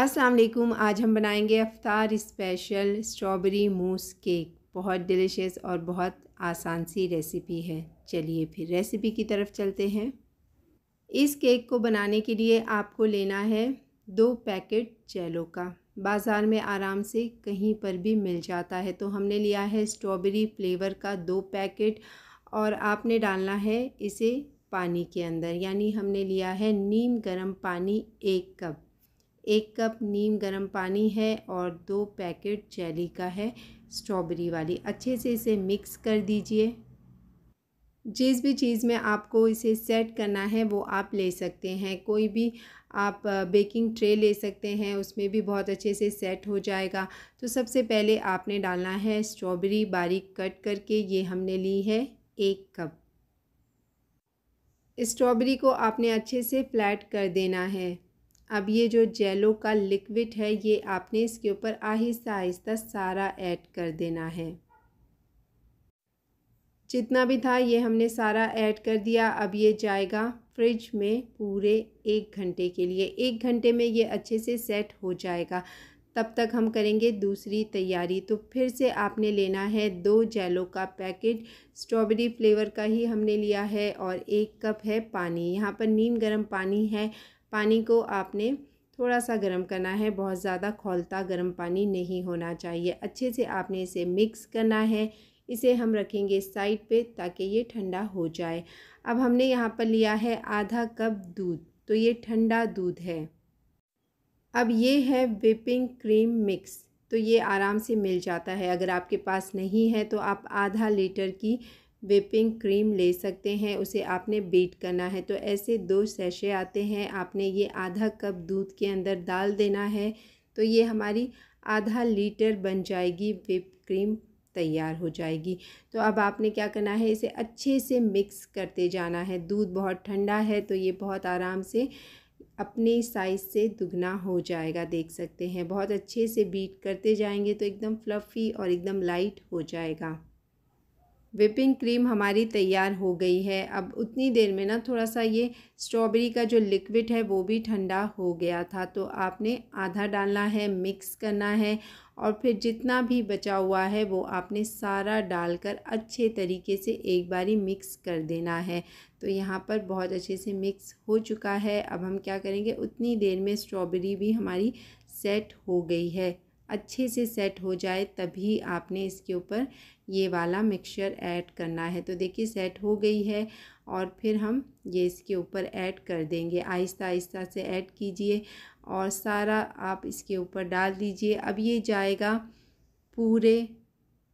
अस्सलाम वालेकुम आज हम बनाएंगे अफ्तार स्पेशल स्ट्रॉबेरी मूस केक बहुत डिलीशियस और बहुत आसान सी रेसिपी है चलिए फिर रेसिपी की तरफ चलते हैं इस केक को बनाने के लिए आपको लेना है दो पैकेट जेलो का बाज़ार में आराम से कहीं पर भी मिल जाता है तो हमने लिया है स्ट्रॉबेरी फ्लेवर का दो पैकेट और आपने डालना है इसे पानी के अंदर यानी हमने लिया है नीम गर्म पानी एक कप एक कप नीम गर्म पानी है और दो पैकेट जेली का है स्ट्रॉबेरी वाली अच्छे से इसे मिक्स कर दीजिए जिस भी चीज़ में आपको इसे सेट करना है वो आप ले सकते हैं कोई भी आप बेकिंग ट्रे ले सकते हैं उसमें भी बहुत अच्छे से सेट हो जाएगा तो सबसे पहले आपने डालना है स्ट्रॉबेरी बारीक कट करके ये हमने ली है एक कप स्ट्रॉबेरी को आपने अच्छे से फ्लैट कर देना है अब ये जो जेलो का लिक्विड है ये आपने इसके ऊपर आहिस्ता आहिस्ता सारा ऐड कर देना है जितना भी था ये हमने सारा ऐड कर दिया अब ये जाएगा फ्रिज में पूरे एक घंटे के लिए एक घंटे में ये अच्छे से सेट हो जाएगा तब तक हम करेंगे दूसरी तैयारी तो फिर से आपने लेना है दो जेलो का पैकेट स्ट्रॉबेरी फ्लेवर का ही हमने लिया है और एक कप है पानी यहाँ पर नीम गर्म पानी है पानी को आपने थोड़ा सा गर्म करना है बहुत ज़्यादा खोलता गर्म पानी नहीं होना चाहिए अच्छे से आपने इसे मिक्स करना है इसे हम रखेंगे साइड पे ताकि ये ठंडा हो जाए अब हमने यहाँ पर लिया है आधा कप दूध तो ये ठंडा दूध है अब ये है विपिंग क्रीम मिक्स तो ये आराम से मिल जाता है अगर आपके पास नहीं है तो आप आधा लीटर की विपिंग क्रीम ले सकते हैं उसे आपने बीट करना है तो ऐसे दो सैशे आते हैं आपने ये आधा कप दूध के अंदर डाल देना है तो ये हमारी आधा लीटर बन जाएगी विप क्रीम तैयार हो जाएगी तो अब आपने क्या करना है इसे अच्छे से मिक्स करते जाना है दूध बहुत ठंडा है तो ये बहुत आराम से अपने साइज़ से दुगना हो जाएगा देख सकते हैं बहुत अच्छे से बीट करते जाएंगे तो एकदम फ्लफ़ी और एकदम लाइट हो जाएगा विपिंग क्रीम हमारी तैयार हो गई है अब उतनी देर में ना थोड़ा सा ये स्ट्रॉबेरी का जो लिक्विड है वो भी ठंडा हो गया था तो आपने आधा डालना है मिक्स करना है और फिर जितना भी बचा हुआ है वो आपने सारा डालकर अच्छे तरीके से एक बारी मिक्स कर देना है तो यहाँ पर बहुत अच्छे से मिक्स हो चुका है अब हम क्या करेंगे उतनी देर में स्ट्रॉबेरी भी हमारी सेट हो गई है अच्छे से सेट हो जाए तभी आपने इसके ऊपर ये वाला मिक्सचर ऐड करना है तो देखिए सेट हो गई है और फिर हम ये इसके ऊपर ऐड कर देंगे आहिस्ता आहिस्ता से ऐड कीजिए और सारा आप इसके ऊपर डाल दीजिए अब ये जाएगा पूरे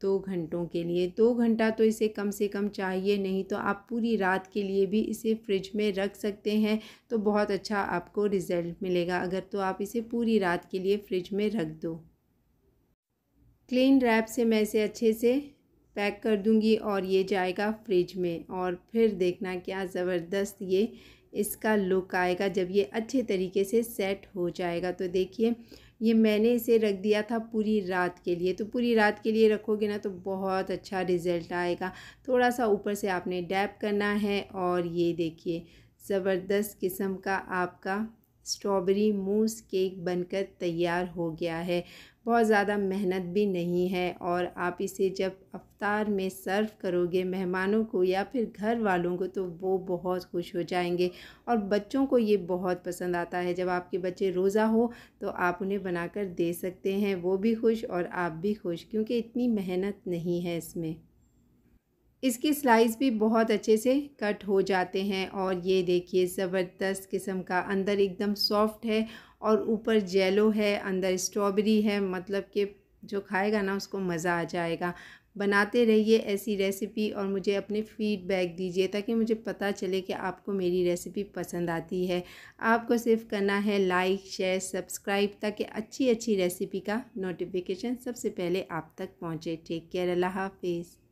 दो घंटों के लिए दो घंटा तो इसे कम से कम चाहिए नहीं तो आप पूरी रात के लिए भी इसे फ्रिज में रख सकते हैं तो बहुत अच्छा आपको रिज़ल्ट मिलेगा अगर तो आप इसे पूरी रात के लिए फ्रिज में रख दो क्लीन रैप से मैं इसे अच्छे से पैक कर दूंगी और ये जाएगा फ्रिज में और फिर देखना क्या ज़बरदस्त ये इसका लुक आएगा जब ये अच्छे तरीके से सेट हो जाएगा तो देखिए ये मैंने इसे रख दिया था पूरी रात के लिए तो पूरी रात के लिए रखोगे ना तो बहुत अच्छा रिज़ल्ट आएगा थोड़ा सा ऊपर से आपने डैप करना है और ये देखिए ज़बरदस्त किस्म का आपका स्ट्रॉबेरी मूस केक बनकर तैयार हो गया है बहुत ज़्यादा मेहनत भी नहीं है और आप इसे जब अफ्तार में सर्व करोगे मेहमानों को या फिर घर वालों को तो वो बहुत खुश हो जाएंगे और बच्चों को ये बहुत पसंद आता है जब आपके बच्चे रोज़ा हो तो आप उन्हें बनाकर दे सकते हैं वो भी खुश और आप भी खुश क्योंकि इतनी मेहनत नहीं है इसमें इसके स्लाइस भी बहुत अच्छे से कट हो जाते हैं और ये देखिए ज़बरदस्त किस्म का अंदर एकदम सॉफ्ट है और ऊपर जेलो है अंदर स्ट्रॉबेरी है मतलब कि जो खाएगा ना उसको मज़ा आ जाएगा बनाते रहिए ऐसी रेसिपी और मुझे अपने फीडबैक दीजिए ताकि मुझे पता चले कि आपको मेरी रेसिपी पसंद आती है आपको सिर्फ करना है लाइक शेयर सब्सक्राइब ताकि अच्छी अच्छी रेसिपी का नोटिफिकेशन सबसे पहले आप तक पहुँचे टेक केयर अल्लाह हाफिज़